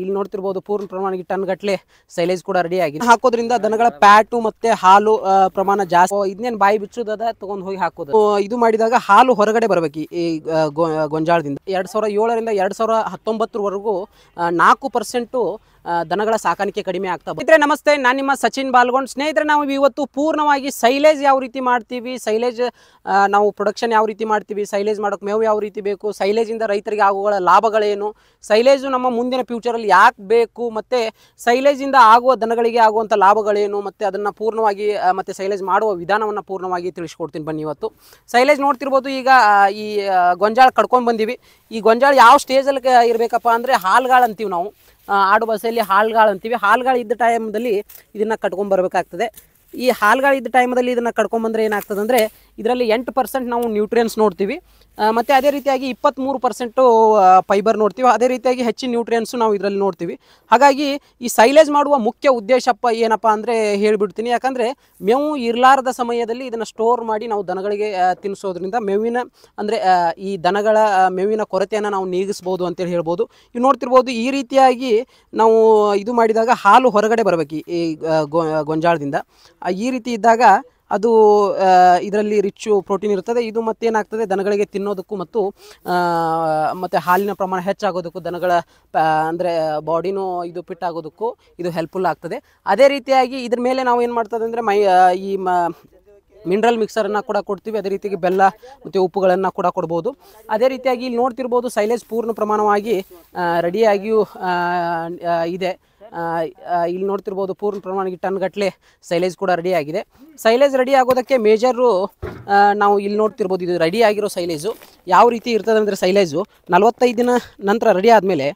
ಇಲ್ಲಿ ನೋಡ್ತಿರ್ಬೋದು ಪೂರ್ಣ ಪ್ರಮಾಣಕ್ಕೆ ಟನ್ ಗಟ್ಟಲೆ ಸೈಲೇಜ್ ಕೂಡ ರೆಡಿ ಆಗಿದೆ ಹಾಕೋದ್ರಿಂದ ದನಗಳ ಪ್ಯಾಟು ಮತ್ತೆ ಹಾಲು ಪ್ರಮಾಣ ಜಾಸ್ತಿ ಇದನ್ನೇನು ಬಾಯಿ ಅದ ತಗೊಂಡು ಹೋಗಿ ಹಾಕೋದು ಇದು ಮಾಡಿದಾಗ ಹಾಲು ಹೊರಗಡೆ ಬರಬೇಕು ಈ ಗೊಂಜಾಳದಿಂದ ಎರಡ್ ಸಾವಿರದ ಏಳರಿಂದ ಎರಡ್ ಸಾವಿರದ ಹತ್ತೊಂಬತ್ತರವರೆಗೂ ನಾಲ್ಕು ಪರ್ಸೆಂಟು ದನಗಳ ಸಾಕಾಣಿಕೆ ಕಡಿಮೆ ಆಗ್ತಾ ಇದ್ರೆ ನಮಸ್ತೆ ನಾನು ನಿಮ್ಮ ಸಚಿನ್ ಬಾಲ್ಗೊಂಡ್ ಸ್ನೇಹಿತರೆ ನಾವು ಇವತ್ತು ಪೂರ್ಣವಾಗಿ ಸೈಲೇಜ್ ಯಾವ ರೀತಿ ಮಾಡ್ತೀವಿ ಸೈಲೇಜ್ ನಾವು ಪ್ರೊಡಕ್ಷನ್ ಯಾವ ರೀತಿ ಮಾಡ್ತೀವಿ ಸೈಲೇಜ್ ಮಾಡೋಕ್ಕೆ ಮೇವು ಯಾವ ರೀತಿ ಬೇಕು ಸೈಲೇಜಿಂದ ರೈತರಿಗೆ ಆಗುವ ಲಾಭಗಳೇನು ಸೈಲೇಜು ನಮ್ಮ ಮುಂದಿನ ಫ್ಯೂಚರಲ್ಲಿ ಯಾಕೆ ಬೇಕು ಮತ್ತು ಸೈಲೇಜಿಂದ ಆಗುವ ದನಗಳಿಗೆ ಆಗುವಂಥ ಲಾಭಗಳೇನು ಮತ್ತು ಅದನ್ನು ಪೂರ್ಣವಾಗಿ ಮತ್ತು ಸೈಲೇಜ್ ಮಾಡುವ ವಿಧಾನವನ್ನು ಪೂರ್ಣವಾಗಿ ತಿಳಿಸ್ಕೊಡ್ತೀನಿ ಬನ್ನಿ ಇವತ್ತು ಸೈಲೇಜ್ ನೋಡ್ತಿರ್ಬೋದು ಈಗ ಈ ಗೊಂಜಾಳ ಕಡ್ಕೊಂಡು ಬಂದೀವಿ ಈ ಗೊಂಜಾಳ ಯಾವ ಸ್ಟೇಜಲ್ಲಿ ಇರಬೇಕಪ್ಪ ಅಂದರೆ ಹಾಲ್ಗಳು ಅಂತೀವಿ ನಾವು ಆಡು ಭಾಷೆಯಲ್ಲಿ ಹಾಳುಗಾಳು ಅಂತೀವಿ ಹಾಳುಗಾಳು ಇದ್ದ ಟೈಮ್ದಲ್ಲಿ ಇದನ್ನು ಕಟ್ಕೊಂಬರ್ಬೇಕಾಗ್ತದೆ ಈ ಹಾಲುಗಳಿದ್ದ ಟೈಮಲ್ಲಿ ಇದನ್ನು ಕಡ್ಕೊಂಬಂದ್ರೆ ಏನಾಗ್ತದೆ ಅಂದರೆ ಇದರಲ್ಲಿ ಎಂಟು ಪರ್ಸೆಂಟ್ ನಾವು ನ್ಯೂಟ್ರಿಯನ್ಸ್ ನೋಡ್ತೀವಿ ಮತ್ತು ಅದೇ ರೀತಿಯಾಗಿ ಇಪ್ಪತ್ತ್ಮೂರು ಪರ್ಸೆಂಟು ಫೈಬರ್ ನೋಡ್ತೀವಿ ಅದೇ ರೀತಿಯಾಗಿ ಹೆಚ್ಚಿನ ನ್ಯೂಟ್ರಿಯನ್ಸು ನಾವು ಇದರಲ್ಲಿ ನೋಡ್ತೀವಿ ಹಾಗಾಗಿ ಈ ಸೈಲೇಜ್ ಮಾಡುವ ಮುಖ್ಯ ಉದ್ದೇಶಪ್ಪ ಏನಪ್ಪ ಅಂದರೆ ಹೇಳಿಬಿಡ್ತೀನಿ ಯಾಕಂದರೆ ಮೇವು ಇರಲಾರದ ಸಮಯದಲ್ಲಿ ಇದನ್ನು ಸ್ಟೋರ್ ಮಾಡಿ ನಾವು ದನಗಳಿಗೆ ತಿನ್ನಿಸೋದ್ರಿಂದ ಮೇವಿನ ಅಂದರೆ ಈ ದನಗಳ ಮೇವಿನ ಕೊರತೆಯನ್ನು ನಾವು ನೀಗಿಸ್ಬೋದು ಅಂತೇಳಿ ಹೇಳ್ಬೋದು ಇವು ನೋಡ್ತಿರ್ಬೋದು ಈ ರೀತಿಯಾಗಿ ನಾವು ಇದು ಮಾಡಿದಾಗ ಹಾಲು ಹೊರಗಡೆ ಬರಬೇಕು ಈ ಗೊಂಜಾಳದಿಂದ ಈ ರೀತಿ ಇದ್ದಾಗ ಅದು ಇದರಲ್ಲಿ ರಿಚ್ಚು ಪ್ರೋಟೀನ್ ಇರ್ತದೆ ಇದು ಮತ್ತೇನಾಗ್ತದೆ ದನಗಳಿಗೆ ತಿನ್ನೋದಕ್ಕೂ ಮತ್ತು ಮತ್ತು ಹಾಲಿನ ಪ್ರಮಾಣ ಹೆಚ್ಚಾಗೋದಕ್ಕೂ ದನಗಳ ಅಂದರೆ ಬಾಡಿನೂ ಇದು ಫಿಟ್ ಆಗೋದಕ್ಕೂ ಇದು ಹೆಲ್ಪ್ಫುಲ್ ಆಗ್ತದೆ ಅದೇ ರೀತಿಯಾಗಿ ಇದ್ರ ಮೇಲೆ ನಾವು ಏನು ಮಾಡ್ತದೆ ಅಂದರೆ ಮೈ ಈ ಮ ಮಿನರಲ್ ಮಿಕ್ಸರನ್ನು ಕೂಡ ಕೊಡ್ತೀವಿ ಅದೇ ರೀತಿಯಾಗಿ ಬೆಲ್ಲ ಮತ್ತು ಉಪ್ಪುಗಳನ್ನು ಕೂಡ ಕೊಡ್ಬೋದು ಅದೇ ರೀತಿಯಾಗಿ ಇಲ್ಲಿ ನೋಡ್ತಿರ್ಬೋದು ಸೈಲೇಜ್ ಪೂರ್ಣ ಪ್ರಮಾಣವಾಗಿ ರೆಡಿಯಾಗಿಯೂ ಇದೆ ಇಲ್ಲಿ ನೋಡ್ತಿರ್ಬೋದು ಪೂರ್ಣ ಪ್ರಮಾಣಕ್ಕೆ ಟನ್ ಗಟ್ಟಲೆ ಸೈಲೇಜ್ ಕೂಡ ರೆಡಿ ಆಗಿದೆ ಸೈಲೇಜ್ ರೆಡಿ ಆಗೋದಕ್ಕೆ ಮೇಜರು ನಾವು ಇಲ್ಲಿ ನೋಡ್ತಿರ್ಬೋದು ಇದು ರೆಡಿ ಆಗಿರೋ ಸೈಲೇಜು ಯಾವ ರೀತಿ ಇರ್ತದೆ ಅಂದರೆ ಸೈಲೇಜು ನಲವತ್ತೈದು ದಿನ ನಂತರ ರೆಡಿ ಆದಮೇಲೆ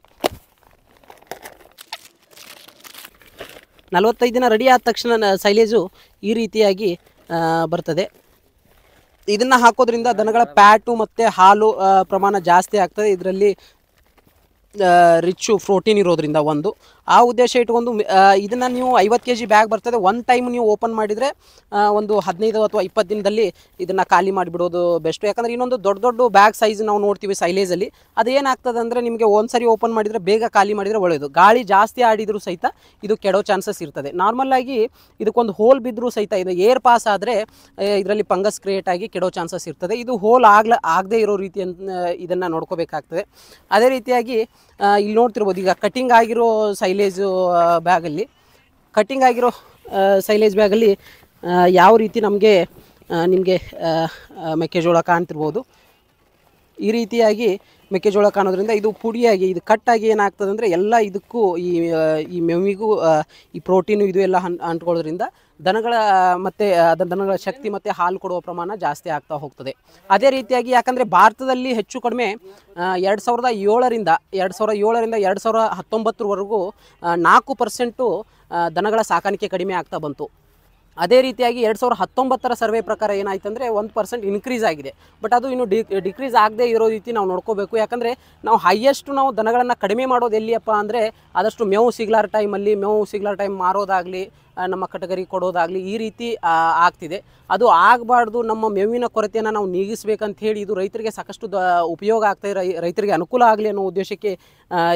ನಲವತ್ತೈದು ದಿನ ರೆಡಿ ಆದ ತಕ್ಷಣ ಸೈಲೇಜು ಈ ರೀತಿಯಾಗಿ ಬರ್ತದೆ ಇದನ್ನು ಹಾಕೋದ್ರಿಂದ ದನಗಳ ಪ್ಯಾಟು ಮತ್ತು ಹಾಲು ಪ್ರಮಾಣ ಜಾಸ್ತಿ ಆಗ್ತದೆ ಇದರಲ್ಲಿ ರಿಚ್ಚು ಪ್ರೋಟೀನ್ ಇರೋದ್ರಿಂದ ಒಂದು ಆ ಉದ್ದೇಶ ಇಟ್ಕೊಂಡು ಇದನ್ನು ನೀವು ಐವತ್ತು ಕೆ ಜಿ ಬ್ಯಾಗ್ ಬರ್ತದೆ ಒನ್ ಟೈಮ್ ನೀವು ಓಪನ್ ಮಾಡಿದರೆ ಒಂದು ಹದಿನೈದು ಅಥವಾ ಇಪ್ಪತ್ತು ದಿನದಲ್ಲಿ ಇದನ್ನು ಖಾಲಿ ಮಾಡಿಬಿಡೋದು ಬೆಸ್ಟ್ ಯಾಕಂದರೆ ಇನ್ನೊಂದು ದೊಡ್ಡ ದೊಡ್ಡ ಬ್ಯಾಗ್ ಸೈಜ್ ನಾವು ನೋಡ್ತೀವಿ ಸೈಲೇಜಲ್ಲಿ ಅದೇನಾಗ್ತದೆ ಅಂದರೆ ನಿಮಗೆ ಒಂದು ಸರಿ ಓಪನ್ ಮಾಡಿದರೆ ಬೇಗ ಖಾಲಿ ಮಾಡಿದರೆ ಒಳ್ಳೆಯದು ಗಾಳಿ ಜಾಸ್ತಿ ಆಡಿದರೂ ಸಹಿತ ಇದು ಕೆಡೋ ಚಾನ್ಸಸ್ ಇರ್ತದೆ ನಾರ್ಮಲ್ಲಾಗಿ ಇದಕ್ಕೊಂದು ಹೋಲ್ ಬಿದ್ದರೂ ಸಹಿತ ಇದು ಏರ್ ಪಾಸ್ ಆದರೆ ಇದರಲ್ಲಿ ಫಂಗಸ್ ಕ್ರಿಯೇಟ್ ಆಗಿ ಕೆಡೋ ಚಾನ್ಸಸ್ ಇರ್ತದೆ ಇದು ಹೋಲ್ ಆಗ್ಲ ಆಗದೇ ಇರೋ ರೀತಿಯ ಇದನ್ನು ನೋಡ್ಕೋಬೇಕಾಗ್ತದೆ ಅದೇ ರೀತಿಯಾಗಿ ಇಲ್ಲಿ ನೋಡ್ತಿರ್ಬೋದು ಈಗ ಕಟಿಂಗ್ ಆಗಿರೋ ಸೈಲೇಜ್ ಸೈಲೇಜು ಬ್ಯಾಗಲ್ಲಿ ಕಟ್ಟಿಂಗ್ ಆಗಿರೋ ಸೈಲೇಜ್ ಬ್ಯಾಗಲ್ಲಿ ಯಾವ ರೀತಿ ನಮಗೆ ನಿಮಗೆ ಮೆಕ್ಕೆಜೋಳ ಕಾಣ್ತಿರ್ಬೋದು ಈ ರೀತಿಯಾಗಿ ಮೆಕ್ಕೆಜೋಳ ಕಾಣೋದ್ರಿಂದ ಇದು ಪುಡಿಯಾಗಿ ಇದು ಕಟ್ಟಾಗಿ ಏನಾಗ್ತದೆ ಅಂದರೆ ಎಲ್ಲ ಇದಕ್ಕೂ ಈ ಈ ಮೆವಿಗೂ ಈ ಪ್ರೋಟೀನು ಇದು ಎಲ್ಲ ಹನ್ ಅಂಟ್ಕೊಳ್ಳೋದ್ರಿಂದ ದನಗಳ ಮತ್ತು ದನಗಳ ಶಕ್ತಿ ಮತ್ತು ಹಾಲು ಕೊಡುವ ಪ್ರಮಾಣ ಜಾಸ್ತಿ ಆಗ್ತಾ ಹೋಗ್ತದೆ ಅದೇ ರೀತಿಯಾಗಿ ಯಾಕಂದರೆ ಭಾರತದಲ್ಲಿ ಹೆಚ್ಚು ಕಡಿಮೆ ಎರಡು ಸಾವಿರದ ಏಳರಿಂದ ಎರಡು ಸಾವಿರದ ಏಳರಿಂದ ಎರಡು ಸಾವಿರದ ಹತ್ತೊಂಬತ್ತರವರೆಗೂ ನಾಲ್ಕು ಪರ್ಸೆಂಟು ದನಗಳ ಸಾಕಾಣಿಕೆ ಕಡಿಮೆ ಆಗ್ತಾ ಬಂತು ಅದೇ ರೀತಿಯಾಗಿ ಎರಡು ಸಾವಿರದ ಹತ್ತೊಂಬತ್ತರ ಸರ್ವೆ ಪ್ರಕಾರ ಏನಾಯ್ತು ಅಂದರೆ ಒಂದು ಪರ್ಸೆಂಟ್ ಇನ್ಕ್ರೀಸ್ ಆಗಿದೆ ಬಟ್ ಅದು ಇನ್ನು ಡಿಕ್ರೀಸ್ ಆಗದೆ ಇರೋ ರೀತಿ ನಾವು ನೋಡ್ಕೋಬೇಕು ಯಾಕಂದರೆ ನಾವು ಹೈಯೆಸ್ಟ್ ನಾವು ದನಗಳನ್ನು ಕಡಿಮೆ ಮಾಡೋದು ಎಲ್ಲಿಯಪ್ಪ ಅಂದರೆ ಆದಷ್ಟು ಮೇವು ಸಿಗ್ಲಾರ ಟೈಮಲ್ಲಿ ಮೇವು ಸಿಗ್ಲಾರ ಟೈಮ್ ಮಾರೋದಾಗಲಿ ನಮ್ಮ ಕಟಗರಿಗೆ ಕೊಡೋದಾಗಲಿ ಈ ರೀತಿ ಆಗ್ತಿದೆ ಅದು ಆಗಬಾರ್ದು ನಮ್ಮ ಮೇವಿನ ಕೊರತೆಯನ್ನು ನಾವು ನೀಗಿಸ್ಬೇಕಂಥೇಳಿ ಹೇಳಿ ಇದು ರೈತರಿಗೆ ಸಾಕಷ್ಟು ದ ಉಪಯೋಗ ಆಗ್ತಾ ರೈತರಿಗೆ ಅನುಕೂಲ ಆಗಲಿ ಅನ್ನೋ ಉದ್ದೇಶಕ್ಕೆ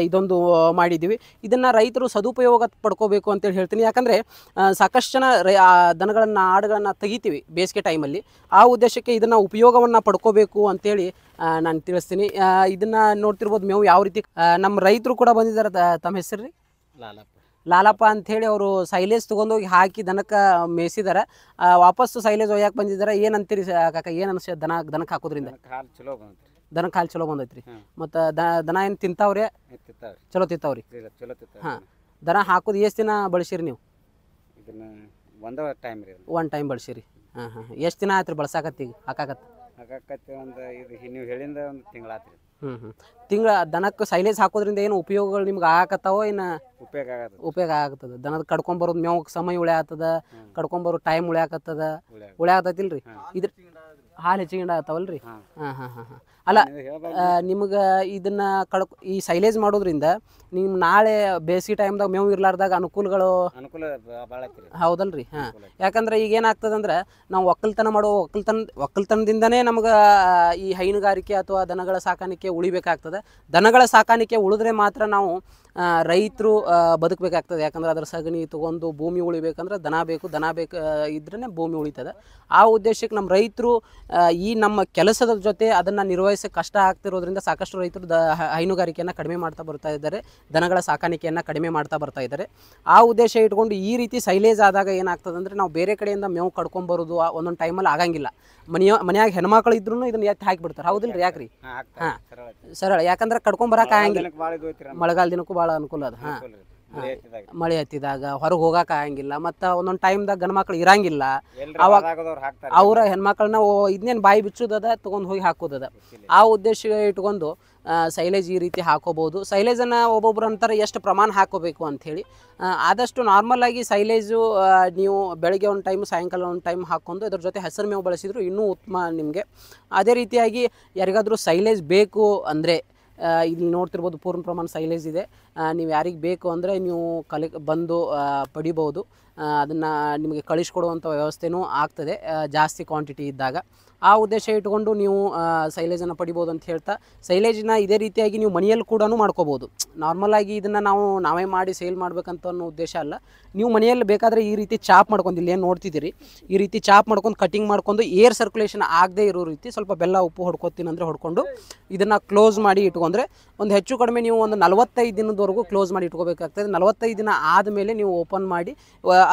ಇದೊಂದು ಮಾಡಿದ್ದೀವಿ ಇದನ್ನು ರೈತರು ಸದುಪಯೋಗ ಪಡ್ಕೋಬೇಕು ಅಂತೇಳಿ ಹೇಳ್ತೀನಿ ಯಾಕಂದರೆ ಸಾಕಷ್ಟು ಜನ ರೈ ದನಗಳನ್ನು ಆಡುಗಳನ್ನು ತೆಗಿತೀವಿ ಬೇಸಿಗೆ ಟೈಮಲ್ಲಿ ಆ ಉದ್ದೇಶಕ್ಕೆ ಇದನ್ನು ಉಪಯೋಗವನ್ನು ಪಡ್ಕೋಬೇಕು ಅಂತೇಳಿ ನಾನು ತಿಳಿಸ್ತೀನಿ ಇದನ್ನು ನೋಡ್ತಿರ್ಬೋದು ಮೇವು ಯಾವ ರೀತಿ ನಮ್ಮ ರೈತರು ಕೂಡ ಬಂದಿದ್ದಾರೆ ತಮ್ಮ ಹೆಸರು ರೀ ಲಾಲಪ್ಪ ಲಾಲಪ್ಪ ಅಂಥೇಳಿ ಅವರು ಸೈಲೇಜ್ ತೊಗೊಂಡೋಗಿ ಹಾಕಿ ದನಕ್ಕೆ ಮೇಯಿಸಿದಾರೆ ವಾಪಸ್ಸು ಸೈಲೇಜ್ ಒಯ್ಯಾಕೆ ಬಂದಿದ್ದಾರೆ ಏನಂತೀರಿ ಅಂತೀರಿ ಕಾಕ ಏನು ಅನಿಸ್ತದೆ ದನ ದನಕ್ಕೆ ಹಾಕೋದ್ರಿಂದ ಕಾಲು ಚಲೋ ದನಕ್ಕೆ ಹಾಲು ಚಲೋ ಬಂದೈತ್ರಿ ಮತ್ತು ದನ ಏನು ತಿಂತಾವ್ರಿ ಚಲೋ ತಿಂತಾವ್ರಿ ಹಾಂ ದನ ಹಾಕೋದು ಎಷ್ಟು ದಿನ ಬಳಸಿರಿ ನೀವು ಇದನ್ನ ಟೈಮ್ ರೀ ಒನ್ ಟೈಮ್ ಬಳಸಿರಿ ಹಾಂ ಹಾಂ ಎಷ್ಟು ದಿನ ಆಯ್ತು ರೀ ಬಳಸಾಕತ್ತೀಗ ಹಾಕಾಕತ್ತೆ ಹಾಕಾಕತ್ತಿ ಒಂದು ಇದು ನೀವು ಹೇಳಿಂದ ಒಂದು ತಿಂಗಳಾತ್ರಿ ತಿಂಗಳ ದನಕ್ಕೆ ಸೈಲೇಜ್ ಹಾಕೋದ್ರಿಂದ ಏನು ಉಪಯೋಗಗಳು ನಿಮ್ಗೆ ಆಗಕತ್ತಾವೋ ಏನು ಉಪಯೋಗ ಆಗತ್ತೆ ಉಪಯೋಗ ಆಗತ್ತದ ದನದ ಕಡ್ಕೊಂಬರೋದು ಮೇವಕ್ಕೆ ಸಮಯ ಉಳೆ ಕಡ್ಕೊಂಡ್ ಕಡ್ಕೊಂಬರೋ ಟೈಮ್ ಉಳೆ ಆಗತ್ತದ ಉಳೆ ಇದ್ರ ಹಾಲು ಹೆಚ್ಚಿಗೆ ಆಗತ್ತವಲ್ರಿ ಹಾಂ ಹಾಂ ಹಾಂ ಹಾಂ ಅಲ್ಲ ನಿಮ್ಗೆ ಇದನ್ನ ಕಳ್ಕೊ ಈ ಸೈಲೇಜ್ ಮಾಡೋದ್ರಿಂದ ನಿಮ್ ನಾಳೆ ಬೇಸಿಗೆ ಟೈಮ್ದಾಗ ಮೇವು ಇರ್ಲಾರ್ದಾಗ ಅನುಕೂಲಗಳು ಅನುಕೂಲ ಹೌದಲ್ರಿ ಹಾ ಯಾಕಂದ್ರೆ ಈಗ ಏನಾಗ್ತದಂದ್ರೆ ನಾವು ಒಕ್ಕಲ್ತನ ಮಾಡೋ ಒಕ್ಕಲ್ತನ ಒಕ್ಕಲ್ತನದಿಂದನೇ ನಮ್ಗೆ ಈ ಹೈನುಗಾರಿಕೆ ಅಥವಾ ದನಗಳ ಸಾಕಾಣಿಕೆ ಉಳಿಬೇಕಾಗ್ತದೆ ದನಗಳ ಸಾಕಾಣಿಕೆ ಉಳಿದ್ರೆ ಮಾತ್ರ ನಾವು ರೈತರು ಬದುಕಬೇಕಾಗ್ತದೆ ಯಾಕಂದ್ರೆ ಅದರ ಸಗಣಿ ತೊಗೊಂಡು ಭೂಮಿ ಉಳಿಬೇಕಂದ್ರೆ ದನ ಬೇಕು ದನ ಬೇಕು ಇದ್ರೇ ಭೂಮಿ ಉಳಿತದೆ ಆ ಉದ್ದೇಶಕ್ಕೆ ನಮ್ಮ ರೈತರು ಈ ನಮ್ಮ ಕೆಲಸದ ಜೊತೆ ಅದನ್ನು ನಿರ್ವಹಣೆ ಕಷ್ಟ ಆಗ್ತಿರೋದ್ರಿಂದ ಸಾಕಷ್ಟು ರೈತರು ದ ಹೈನುಗಾರಿಕೆಯನ್ನು ಕಡಿಮೆ ಮಾಡ್ತಾ ಬರ್ತಾ ಇದ್ದಾರೆ ದನಗಳ ಸಾಕಾಣಿಕೆಯನ್ನು ಕಡಿಮೆ ಮಾಡ್ತಾ ಬರ್ತಾ ಇದ್ದಾರೆ ಆ ಉದ್ದೇಶ ಇಟ್ಕೊಂಡು ಈ ರೀತಿ ಸೈಲೇಜ್ ಆದಾಗ ಏನಾಗ್ತದೆ ಅಂದರೆ ನಾವು ಬೇರೆ ಕಡೆಯಿಂದ ಮೇವು ಕಡ್ಕೊಂಬರೋದು ಒಂದೊಂದು ಟೈಮಲ್ಲಿ ಆಗಂಗಿಲ್ಲ ಮನೆಯ ಮನೆಯಾಗ ಹೆಣ್ಮಕ್ಳು ಇದ್ರೂ ಇದನ್ನ ಎತ್ತಿ ಹಾಕಿಬಿಡ್ತಾರೆ ಹೌದಿಲ್ಲ ರೀ ಯಾಕ್ರಿ ಹಾಂ ಸರಳ ಯಾಕಂದ್ರೆ ಕಡ್ಕೊಂಬರಕ್ಕೆ ಆಗಂಗಿಲ್ಲ ಮಳೆಗಾಲ ದಿನಕ್ಕೂ ಭಾಳ ಅನುಕೂಲ ಅದು ಹಾಂ ಮಳೆ ಹತ್ತಿದಾಗ ಹೊರಗೆ ಹೋಗಾಕ ಆಗಂಗಿಲ್ಲ ಮತ್ತ ಒಂದೊಂದ್ ಟೈಮ್ದಾಗ ಗಂಡ ಮಕ್ಳು ಇರಂಗಿಲ್ಲ ಅವಾಗ ಅವ್ರ ಹೆಣ್ಮಕ್ಳನ್ನ ಇದನ್ನೇನ್ ಬಾಯಿ ಬಿಚ್ಚುದದ ತಗೊಂಡ್ ಹೋಗಿ ಹಾಕೋದದ ಆ ಉದ್ದೇಶ ಇಟ್ಕೊಂಡು ಸೈಲೇಜ್ ಈ ರೀತಿ ಹಾಕೋಬಹುದು ಸೈಲೇಜನ್ನು ಒಬ್ಬೊಬ್ರು ಅಂತಾರೆ ಎಷ್ಟು ಪ್ರಮಾಣ ಹಾಕೋಬೇಕು ಅಂಥೇಳಿ ಆದಷ್ಟು ನಾರ್ಮಲ್ ಆಗಿ ಸೈಲೇಜು ನೀವು ಬೆಳಗ್ಗೆ ಒಂದು ಟೈಮ್ ಸಾಯಂಕಾಲ ಒಂದು ಟೈಮ್ ಹಾಕ್ಕೊಂಡು ಇದ್ರ ಜೊತೆ ಹೆಸರು ಮೇವು ಬಳಸಿದ್ರು ಇನ್ನೂ ಉತ್ತಮ ನಿಮಗೆ ಅದೇ ರೀತಿಯಾಗಿ ಯಾರಿಗಾದರೂ ಸೈಲೇಜ್ ಬೇಕು ಅಂದರೆ ಇಲ್ಲಿ ನೋಡ್ತಿರ್ಬೋದು ಪೂರ್ಣ ಪ್ರಮಾಣ ಸೈಲೇಜ್ ಇದೆ ನೀವು ಯಾರಿಗೆ ಬೇಕು ಅಂದರೆ ನೀವು ಕಲೆ ಬಂದು ಪಡಿಬೋದು ಅದನ್ನು ನಿಮಗೆ ಕಳಿಸ್ಕೊಡುವಂಥ ವ್ಯವಸ್ಥೆನೂ ಆಗ್ತದೆ ಜಾಸ್ತಿ ಕ್ವಾಂಟಿಟಿ ಇದ್ದಾಗ ಆ ಉದ್ದೇಶ ಇಟ್ಕೊಂಡು ನೀವು ಸೈಲೇಜನ್ನು ಪಡಿಬೋದು ಅಂತ ಹೇಳ್ತಾ ಸೈಲೇಜನ್ನ ಇದೇ ರೀತಿಯಾಗಿ ನೀವು ಮನೆಯಲ್ಲಿ ಕೂಡ ಮಾಡ್ಕೋಬೋದು ನಾರ್ಮಲಾಗಿ ಇದನ್ನು ನಾವು ನಾವೇ ಮಾಡಿ ಸೇಲ್ ಮಾಡಬೇಕಂತ ಅನ್ನೋ ಉದ್ದೇಶ ಅಲ್ಲ ನೀವು ಮನೆಯಲ್ಲಿ ಬೇಕಾದರೆ ಈ ರೀತಿ ಚಾಪ್ ಮಾಡ್ಕೊಂಡು ಇಲ್ಲಿ ಏನು ನೋಡ್ತಿದ್ದೀರಿ ಈ ರೀತಿ ಚಾಪ್ ಮಾಡ್ಕೊಂಡು ಕಟಿಂಗ್ ಮಾಡ್ಕೊಂಡು ಏರ್ ಸರ್ಕ್ಯುಲೇಷನ್ ಆಗದೇ ಇರೋ ರೀತಿ ಸ್ವಲ್ಪ ಬೆಲ್ಲ ಉಪ್ಪು ಹೊಡ್ಕೊತೀನಿ ಅಂದರೆ ಹೊಡ್ಕೊಂಡು ಇದನ್ನು ಕ್ಲೋಸ್ ಮಾಡಿ ಇಟ್ಕೊಂಡ್ರೆ ಒಂದು ಹೆಚ್ಚು ಕಡಿಮೆ ನೀವು ಒಂದು ನಲವತ್ತೈದು ದಿನದವರೆಗೂ ಕ್ಲೋಸ್ ಮಾಡಿ ಇಟ್ಕೋಬೇಕಾಗ್ತದೆ ನಲವತ್ತೈದು ದಿನ ಆದಮೇಲೆ ನೀವು ಓಪನ್ ಮಾಡಿ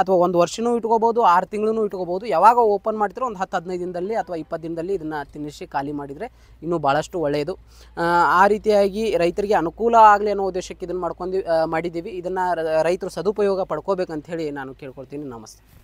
ಅಥವಾ ಒಂದು ವರ್ಷನೂ ಇಟ್ಕೋಬೋದು ಆರು ತಿಂಗಳೂ ಇಟ್ಕೋಬೋದು ಯಾವಾಗ ಓಪನ್ ಮಾಡ್ತಿರೋ ಒಂದು ಹತ್ತು ಹದಿನೈದು ದಿನದಲ್ಲಿ ಅಥವಾ ಇಪ್ಪತ್ತು ದಿನದಲ್ಲಿ ಇದನ್ನು ತಿನ್ನಿಸಿ ಖಾಲಿ ಮಾಡಿದರೆ ಇನ್ನೂ ಭಾಳಷ್ಟು ಒಳ್ಳೆಯದು ಆ ರೀತಿಯಾಗಿ ರೈತರಿಗೆ ಅನುಕೂಲ ಆಗಲಿ ಅನ್ನೋ ಉದ್ದೇಶಕ್ಕೆ ಇದನ್ನು ಮಾಡ್ಕೊಂಡು ಮಾಡಿದ್ದೀವಿ ಇದನ್ನು ರೈತರು ಸದುಪಯೋಗ ಪಡ್ಕೋಬೇಕಂತ ಹೇಳಿ ನಾನು ಕೇಳ್ಕೊಳ್ತೀನಿ ನಮಸ್ತೆ